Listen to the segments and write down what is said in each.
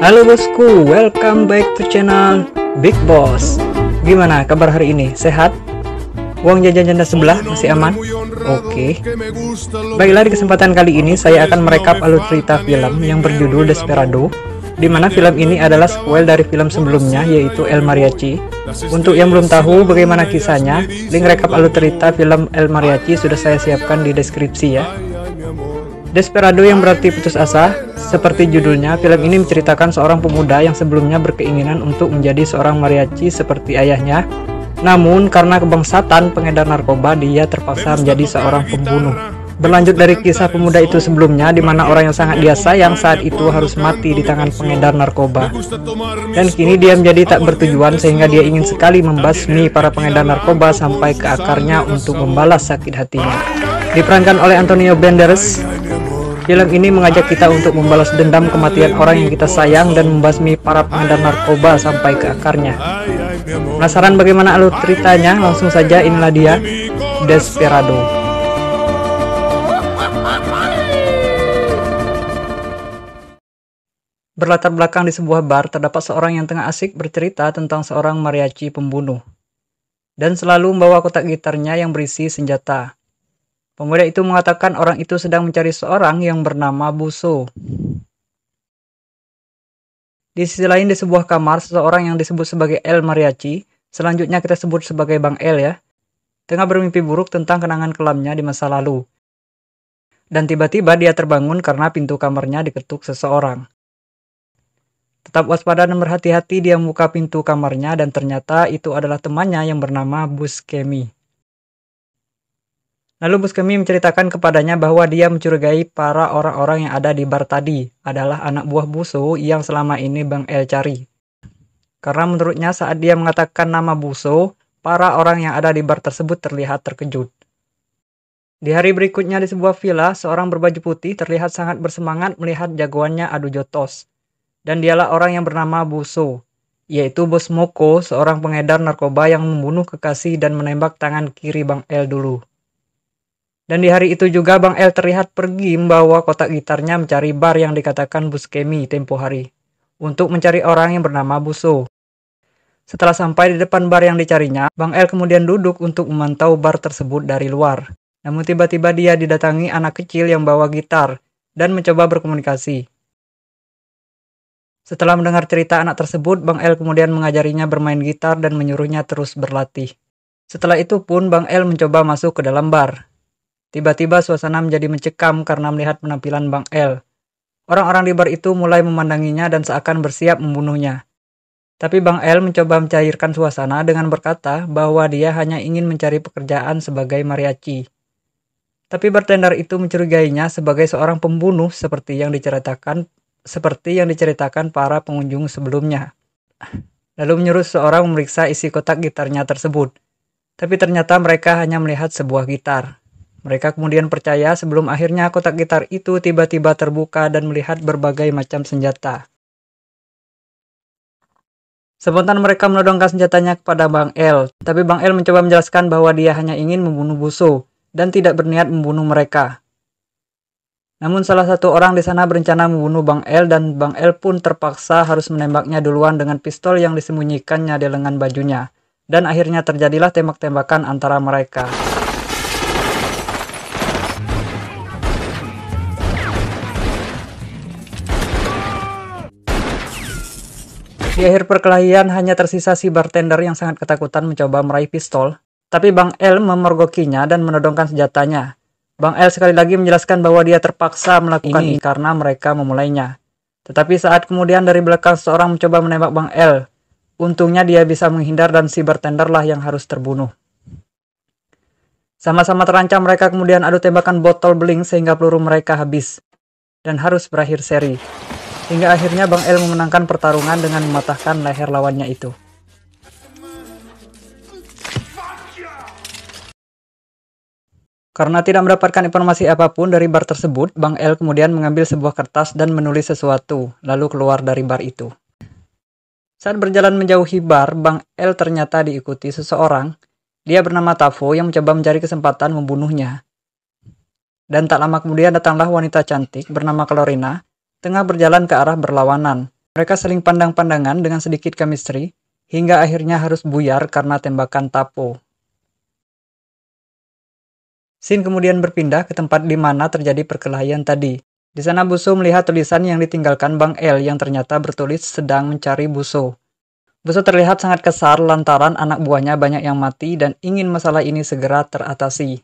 Halo bosku, welcome back to channel Big Boss. Gimana kabar hari ini? Sehat? Uang jajan janda sebelah masih aman? Oke. Okay. Baiklah di kesempatan kali ini saya akan merekap alur cerita film yang berjudul Desperado dimana film ini adalah sequel dari film sebelumnya yaitu El Mariachi. Untuk yang belum tahu bagaimana kisahnya, link rekap alur cerita film El Mariachi sudah saya siapkan di deskripsi ya. Desperado yang berarti putus asa, seperti judulnya, film ini menceritakan seorang pemuda yang sebelumnya berkeinginan untuk menjadi seorang mariachi seperti ayahnya. Namun karena kebangsatan pengedar narkoba, dia terpaksa menjadi seorang pembunuh. Berlanjut dari kisah pemuda itu sebelumnya, di mana orang yang sangat dia sayang saat itu harus mati di tangan pengedar narkoba. Dan kini dia menjadi tak bertujuan sehingga dia ingin sekali membasmi para pengedar narkoba sampai ke akarnya untuk membalas sakit hatinya. Diperankan oleh Antonio Banderas, Film ini mengajak kita untuk membalas dendam kematian orang yang kita sayang dan membasmi para pengedar narkoba sampai ke akarnya. Penasaran bagaimana alur ceritanya? Langsung saja inilah dia, Desperado. Berlatar belakang di sebuah bar, terdapat seorang yang tengah asik bercerita tentang seorang mariachi pembunuh. Dan selalu membawa kotak gitarnya yang berisi senjata. Pemuda itu mengatakan orang itu sedang mencari seorang yang bernama Buso. Di sisi lain di sebuah kamar, seseorang yang disebut sebagai El Mariachi, selanjutnya kita sebut sebagai Bang El ya, tengah bermimpi buruk tentang kenangan kelamnya di masa lalu. Dan tiba-tiba dia terbangun karena pintu kamarnya diketuk seseorang. Tetap waspada dan berhati-hati dia membuka pintu kamarnya dan ternyata itu adalah temannya yang bernama Buskemi. Lalu bos kami menceritakan kepadanya bahwa dia mencurigai para orang-orang yang ada di bar tadi adalah anak buah Buso yang selama ini Bang El cari. Karena menurutnya saat dia mengatakan nama Buso, para orang yang ada di bar tersebut terlihat terkejut. Di hari berikutnya di sebuah villa, seorang berbaju putih terlihat sangat bersemangat melihat jagoannya adu jotos. Dan dialah orang yang bernama Buso, yaitu Bos Moko, seorang pengedar narkoba yang membunuh kekasih dan menembak tangan kiri Bang El dulu. Dan di hari itu juga Bang L terlihat pergi membawa kotak gitarnya mencari bar yang dikatakan Buskemi tempo hari untuk mencari orang yang bernama Buso. Setelah sampai di depan bar yang dicarinya, Bang L kemudian duduk untuk memantau bar tersebut dari luar. Namun tiba-tiba dia didatangi anak kecil yang bawa gitar dan mencoba berkomunikasi. Setelah mendengar cerita anak tersebut, Bang L kemudian mengajarinya bermain gitar dan menyuruhnya terus berlatih. Setelah itu pun Bang L mencoba masuk ke dalam bar. Tiba-tiba suasana menjadi mencekam karena melihat penampilan Bang L. Orang-orang di bar itu mulai memandanginya dan seakan bersiap membunuhnya. Tapi Bang L mencoba mencairkan suasana dengan berkata bahwa dia hanya ingin mencari pekerjaan sebagai mariachi. Tapi bartender itu mencurigainya sebagai seorang pembunuh seperti yang diceritakan seperti yang diceritakan para pengunjung sebelumnya. Lalu menyuruh seorang memeriksa isi kotak gitarnya tersebut. Tapi ternyata mereka hanya melihat sebuah gitar. Mereka kemudian percaya sebelum akhirnya kotak gitar itu tiba-tiba terbuka dan melihat berbagai macam senjata. Sebentar mereka menodongkan senjatanya kepada Bang L, tapi Bang L mencoba menjelaskan bahwa dia hanya ingin membunuh busu dan tidak berniat membunuh mereka. Namun salah satu orang di sana berencana membunuh Bang L dan Bang L pun terpaksa harus menembaknya duluan dengan pistol yang disembunyikannya di lengan bajunya. Dan akhirnya terjadilah tembak-tembakan antara mereka. Di akhir perkelahian hanya tersisa si bartender yang sangat ketakutan mencoba meraih pistol, tapi Bang L memergokinya dan menodongkan senjatanya. Bang L sekali lagi menjelaskan bahwa dia terpaksa melakukan ini, karena mereka memulainya. Tetapi saat kemudian dari belakang seorang mencoba menembak Bang L. Untungnya dia bisa menghindar dan si bartender lah yang harus terbunuh. Sama-sama terancam mereka kemudian adu tembakan botol beling sehingga peluru mereka habis. Dan harus berakhir seri. Hingga akhirnya Bang El memenangkan pertarungan dengan mematahkan leher lawannya itu. Karena tidak mendapatkan informasi apapun dari bar tersebut, Bang El kemudian mengambil sebuah kertas dan menulis sesuatu, lalu keluar dari bar itu. Saat berjalan menjauhi bar, Bang El ternyata diikuti seseorang. Dia bernama Tavo yang mencoba mencari kesempatan membunuhnya. Dan tak lama kemudian datanglah wanita cantik bernama Kalorina tengah berjalan ke arah berlawanan. Mereka saling pandang-pandangan dengan sedikit chemistry, hingga akhirnya harus buyar karena tembakan tapo. Sin kemudian berpindah ke tempat di mana terjadi perkelahian tadi. Di sana Buso melihat tulisan yang ditinggalkan Bang L yang ternyata bertulis sedang mencari Buso. Buso terlihat sangat kesal lantaran anak buahnya banyak yang mati dan ingin masalah ini segera teratasi.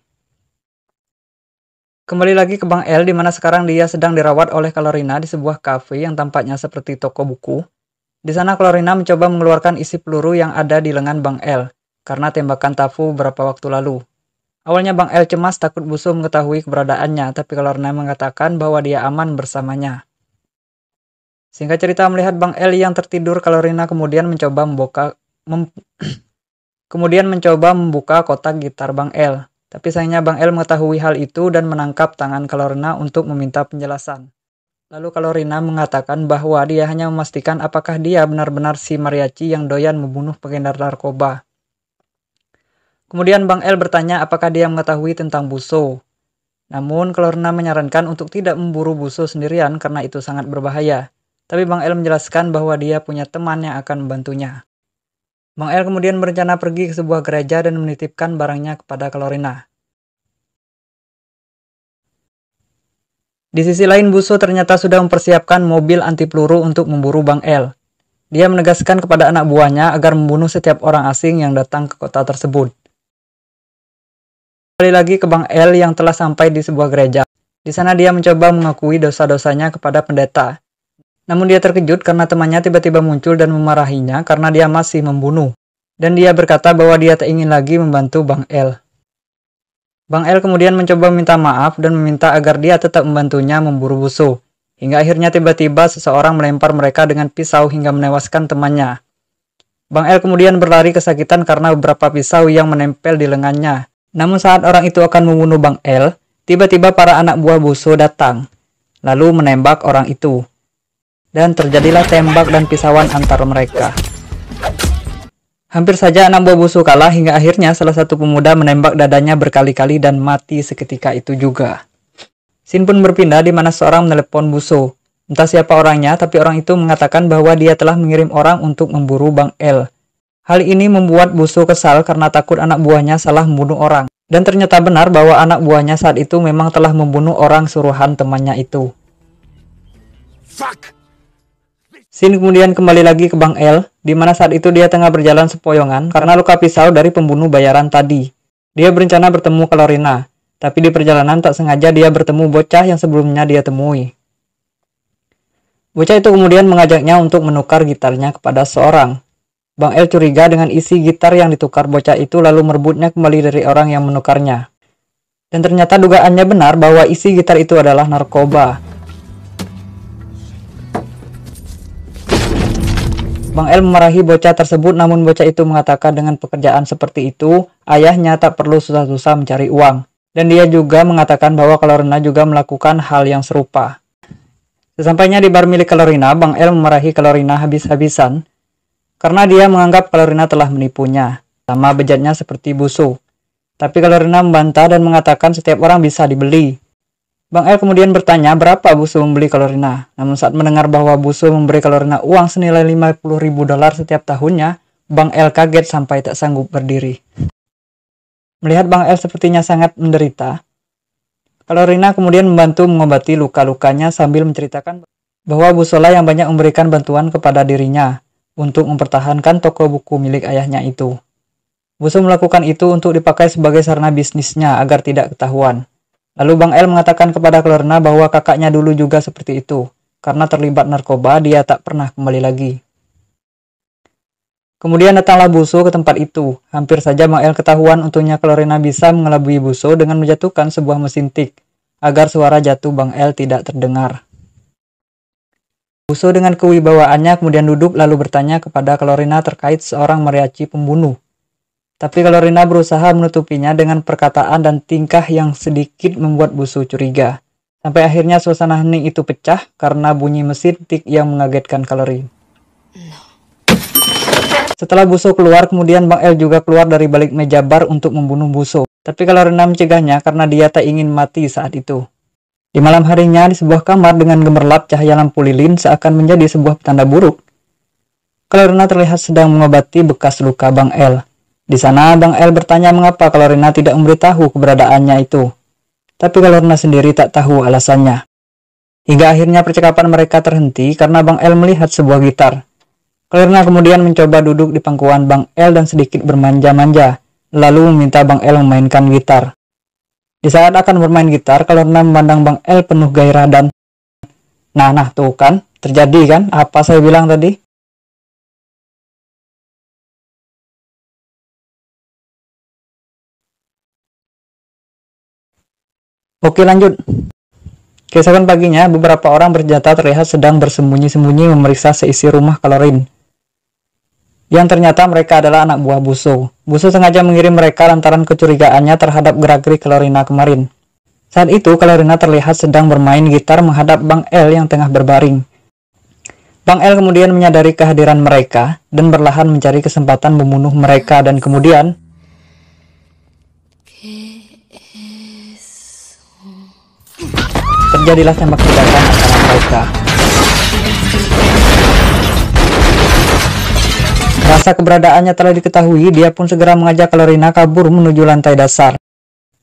Kembali lagi ke Bang L, di mana sekarang dia sedang dirawat oleh Kalorina di sebuah kafe yang tampaknya seperti toko buku. Di sana Kalorina mencoba mengeluarkan isi peluru yang ada di lengan Bang L, karena tembakan Tafu beberapa waktu lalu. Awalnya Bang L cemas takut Busu mengetahui keberadaannya, tapi Kalorina mengatakan bahwa dia aman bersamanya. Singkat cerita melihat Bang L yang tertidur, Kalorina kemudian mencoba membuka mem kemudian mencoba membuka kotak gitar Bang L. Tapi sayangnya Bang El mengetahui hal itu dan menangkap tangan Kalorina untuk meminta penjelasan. Lalu Kalorina mengatakan bahwa dia hanya memastikan apakah dia benar-benar si mariachi yang doyan membunuh pengedar narkoba. Kemudian Bang El bertanya apakah dia mengetahui tentang Buso. Namun, Kalorina menyarankan untuk tidak memburu Buso sendirian karena itu sangat berbahaya. Tapi Bang El menjelaskan bahwa dia punya teman yang akan membantunya. Bang L kemudian berencana pergi ke sebuah gereja dan menitipkan barangnya kepada Kalorina. Di sisi lain, Buso ternyata sudah mempersiapkan mobil anti peluru untuk memburu Bang L. Dia menegaskan kepada anak buahnya agar membunuh setiap orang asing yang datang ke kota tersebut. Kembali lagi ke Bang L yang telah sampai di sebuah gereja. Di sana dia mencoba mengakui dosa-dosanya kepada pendeta, namun dia terkejut karena temannya tiba-tiba muncul dan memarahinya karena dia masih membunuh. Dan dia berkata bahwa dia tak ingin lagi membantu Bang L. Bang L kemudian mencoba minta maaf dan meminta agar dia tetap membantunya memburu busuk. Hingga akhirnya tiba-tiba seseorang melempar mereka dengan pisau hingga menewaskan temannya. Bang L kemudian berlari kesakitan karena beberapa pisau yang menempel di lengannya. Namun saat orang itu akan membunuh Bang L, tiba-tiba para anak buah Buso datang, lalu menembak orang itu dan terjadilah tembak dan pisauan antara mereka. Hampir saja enam buah busuk kalah hingga akhirnya salah satu pemuda menembak dadanya berkali-kali dan mati seketika itu juga. Sin pun berpindah di mana seorang menelepon Buso. Entah siapa orangnya, tapi orang itu mengatakan bahwa dia telah mengirim orang untuk memburu Bang L. Hal ini membuat Buso kesal karena takut anak buahnya salah membunuh orang. Dan ternyata benar bahwa anak buahnya saat itu memang telah membunuh orang suruhan temannya itu. Fuck! Sin kemudian kembali lagi ke Bang L, di mana saat itu dia tengah berjalan sepoyongan karena luka pisau dari pembunuh bayaran tadi. Dia berencana bertemu Kalorina, tapi di perjalanan tak sengaja dia bertemu bocah yang sebelumnya dia temui. Bocah itu kemudian mengajaknya untuk menukar gitarnya kepada seorang. Bang L curiga dengan isi gitar yang ditukar bocah itu lalu merebutnya kembali dari orang yang menukarnya. Dan ternyata dugaannya benar bahwa isi gitar itu adalah narkoba. Bang El memarahi bocah tersebut namun bocah itu mengatakan dengan pekerjaan seperti itu, ayahnya tak perlu susah-susah mencari uang. Dan dia juga mengatakan bahwa Kalorina juga melakukan hal yang serupa. Sesampainya di bar milik Kalorina, Bang El memarahi Kalorina habis-habisan karena dia menganggap Kalorina telah menipunya, sama bejatnya seperti busu. Tapi Kalorina membantah dan mengatakan setiap orang bisa dibeli. Bang L kemudian bertanya berapa Busu membeli Kalorina. Namun saat mendengar bahwa Busu memberi Kalorina uang senilai 50 ribu dolar setiap tahunnya, Bang L kaget sampai tak sanggup berdiri. Melihat Bang L sepertinya sangat menderita, Kalorina kemudian membantu mengobati luka-lukanya sambil menceritakan bahwa Busola yang banyak memberikan bantuan kepada dirinya untuk mempertahankan toko buku milik ayahnya itu. Busu melakukan itu untuk dipakai sebagai sarana bisnisnya agar tidak ketahuan. Lalu Bang L mengatakan kepada Klerna bahwa kakaknya dulu juga seperti itu. Karena terlibat narkoba, dia tak pernah kembali lagi. Kemudian datanglah Buso ke tempat itu. Hampir saja Bang El ketahuan untungnya Klorina bisa mengelabui Buso dengan menjatuhkan sebuah mesin tik agar suara jatuh Bang El tidak terdengar. Buso dengan kewibawaannya kemudian duduk lalu bertanya kepada Klorina terkait seorang mariachi pembunuh. Tapi kalau Rina berusaha menutupinya dengan perkataan dan tingkah yang sedikit membuat Busu curiga. Sampai akhirnya suasana hening itu pecah karena bunyi mesin tik yang mengagetkan kalori. Setelah Buso keluar, kemudian Bang El juga keluar dari balik meja bar untuk membunuh Buso. Tapi kalau Rina mencegahnya karena dia tak ingin mati saat itu. Di malam harinya, di sebuah kamar dengan gemerlap cahaya lampu lilin seakan menjadi sebuah tanda buruk. Kalau Rina terlihat sedang mengobati bekas luka Bang El. Di sana, Bang L bertanya mengapa kalau Rina tidak memberitahu keberadaannya itu. Tapi kalau Rina sendiri tak tahu alasannya. Hingga akhirnya percakapan mereka terhenti karena Bang L melihat sebuah gitar. Kalorina kemudian mencoba duduk di pangkuan Bang L dan sedikit bermanja-manja, lalu meminta Bang L memainkan gitar. Di saat akan bermain gitar, Kalorina memandang Bang L penuh gairah dan Nah, nah, tuh kan, terjadi kan apa saya bilang tadi? Oke lanjut. Keesokan paginya, beberapa orang berjata terlihat sedang bersembunyi-sembunyi memeriksa seisi rumah Kalorin. Yang ternyata mereka adalah anak buah Buso. Buso sengaja mengirim mereka lantaran kecurigaannya terhadap gerak-gerik Kalorina kemarin. Saat itu, Kalorina terlihat sedang bermain gitar menghadap Bang L yang tengah berbaring. Bang L kemudian menyadari kehadiran mereka dan berlahan mencari kesempatan membunuh mereka dan kemudian terjadilah tembak tembakan antara mereka. Rasa keberadaannya telah diketahui, dia pun segera mengajak Kalorina kabur menuju lantai dasar.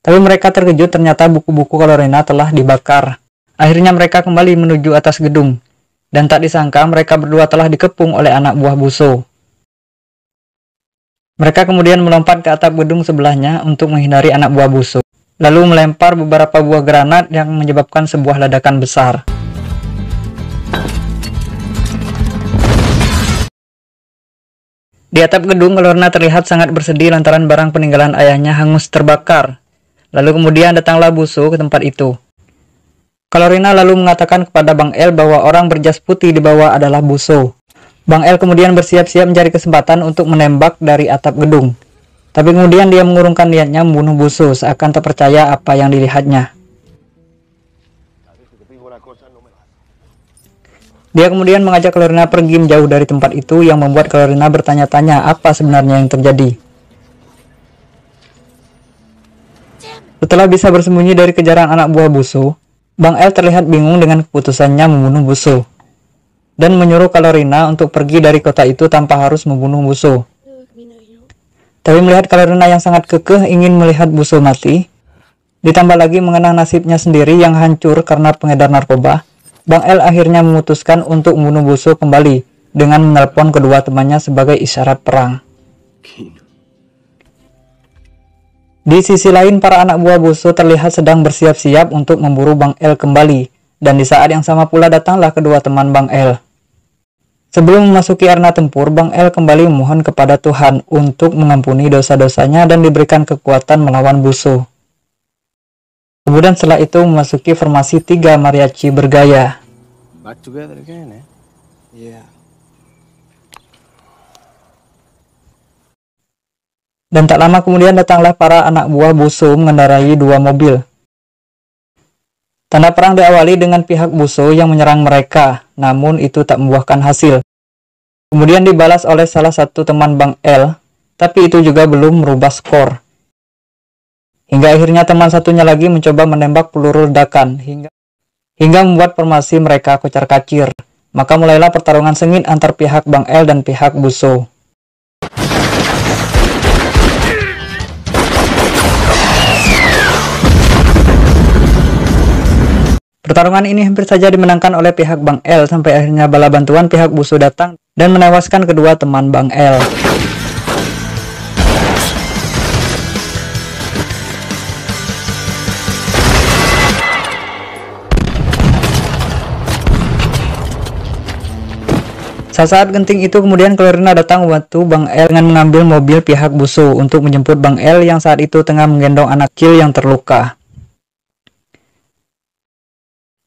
Tapi mereka terkejut ternyata buku-buku Kalorina telah dibakar. Akhirnya mereka kembali menuju atas gedung. Dan tak disangka mereka berdua telah dikepung oleh anak buah Buso. Mereka kemudian melompat ke atap gedung sebelahnya untuk menghindari anak buah Buso lalu melempar beberapa buah granat yang menyebabkan sebuah ledakan besar. Di atap gedung, Lorna terlihat sangat bersedih lantaran barang peninggalan ayahnya hangus terbakar. Lalu kemudian datanglah Busu ke tempat itu. Kalorina lalu mengatakan kepada Bang El bahwa orang berjas putih di bawah adalah Busu. Bang El kemudian bersiap-siap mencari kesempatan untuk menembak dari atap gedung. Tapi kemudian dia mengurungkan niatnya membunuh Busu seakan terpercaya apa yang dilihatnya. Dia kemudian mengajak Clarina pergi menjauh dari tempat itu yang membuat Clarina bertanya-tanya apa sebenarnya yang terjadi. Setelah bisa bersembunyi dari kejaran anak buah Busu, Bang El terlihat bingung dengan keputusannya membunuh Busu dan menyuruh Kalorina untuk pergi dari kota itu tanpa harus membunuh Busu. Tapi melihat Kalaruna yang sangat kekeh ingin melihat Busul mati, ditambah lagi mengenang nasibnya sendiri yang hancur karena pengedar narkoba, Bang L akhirnya memutuskan untuk membunuh Busul kembali dengan menelpon kedua temannya sebagai isyarat perang. Di sisi lain, para anak buah Busu terlihat sedang bersiap-siap untuk memburu Bang L kembali. Dan di saat yang sama pula datanglah kedua teman Bang L. Sebelum memasuki arena tempur, Bang El kembali memohon kepada Tuhan untuk mengampuni dosa-dosanya dan diberikan kekuatan melawan musuh. Kemudian setelah itu memasuki formasi tiga mariachi bergaya. Eh? Dan tak lama kemudian datanglah para anak buah Busu mengendarai dua mobil. Tanda perang diawali dengan pihak Buso yang menyerang mereka, namun itu tak membuahkan hasil. Kemudian dibalas oleh salah satu teman Bang L, tapi itu juga belum merubah skor. Hingga akhirnya teman satunya lagi mencoba menembak peluru ledakan hingga hingga membuat formasi mereka kocar-kacir. Maka mulailah pertarungan sengit antar pihak Bang L dan pihak Buso. Pertarungan ini hampir saja dimenangkan oleh pihak Bang L sampai akhirnya bala bantuan pihak Busu datang dan menewaskan kedua teman Bang L. Saat-saat genting itu kemudian Clarina datang waktu Bang L dengan mengambil mobil pihak Busu untuk menjemput Bang L yang saat itu tengah menggendong anak kecil yang terluka.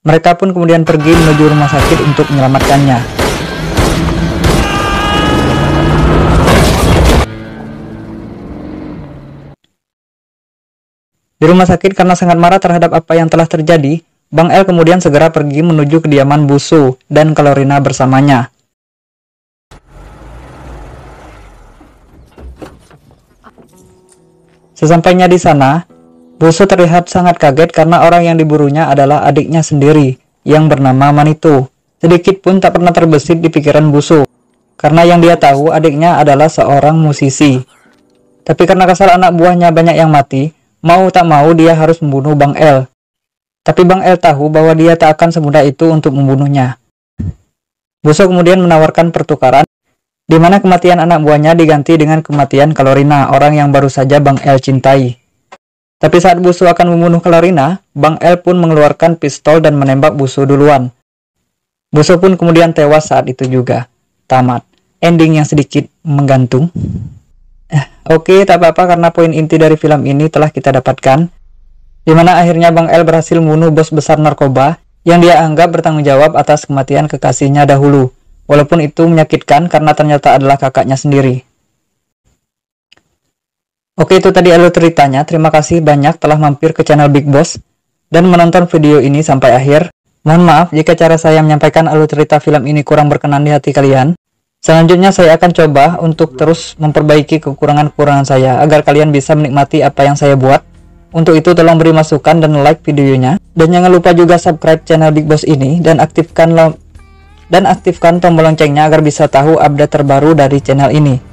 Mereka pun kemudian pergi menuju rumah sakit untuk menyelamatkannya. Di rumah sakit karena sangat marah terhadap apa yang telah terjadi, Bang L kemudian segera pergi menuju kediaman Busu dan Kalorina bersamanya. Sesampainya di sana, Busu terlihat sangat kaget karena orang yang diburunya adalah adiknya sendiri yang bernama Manitou. Sedikit pun tak pernah terbesit di pikiran Busu karena yang dia tahu adiknya adalah seorang musisi. Tapi karena kesal anak buahnya banyak yang mati, mau tak mau dia harus membunuh Bang L. Tapi Bang L tahu bahwa dia tak akan semudah itu untuk membunuhnya. Busu kemudian menawarkan pertukaran di mana kematian anak buahnya diganti dengan kematian Kalorina, orang yang baru saja Bang El cintai. Tapi saat Busu akan membunuh Clarina, Bang L pun mengeluarkan pistol dan menembak Busu duluan. Busu pun kemudian tewas saat itu juga. Tamat. Ending yang sedikit menggantung. Eh, Oke, okay, tak apa-apa karena poin inti dari film ini telah kita dapatkan. Dimana akhirnya Bang L berhasil membunuh bos besar narkoba yang dia anggap bertanggung jawab atas kematian kekasihnya dahulu. Walaupun itu menyakitkan karena ternyata adalah kakaknya sendiri. Oke itu tadi alur ceritanya, terima kasih banyak telah mampir ke channel Big Boss dan menonton video ini sampai akhir. Mohon maaf jika cara saya menyampaikan alur cerita film ini kurang berkenan di hati kalian. Selanjutnya saya akan coba untuk terus memperbaiki kekurangan-kekurangan saya agar kalian bisa menikmati apa yang saya buat. Untuk itu tolong beri masukan dan like videonya. Dan jangan lupa juga subscribe channel Big Boss ini dan aktifkan dan aktifkan tombol loncengnya agar bisa tahu update terbaru dari channel ini.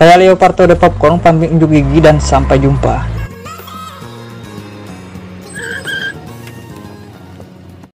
Saya Leo Parto The Popcorn, pamit unjuk gigi dan sampai jumpa.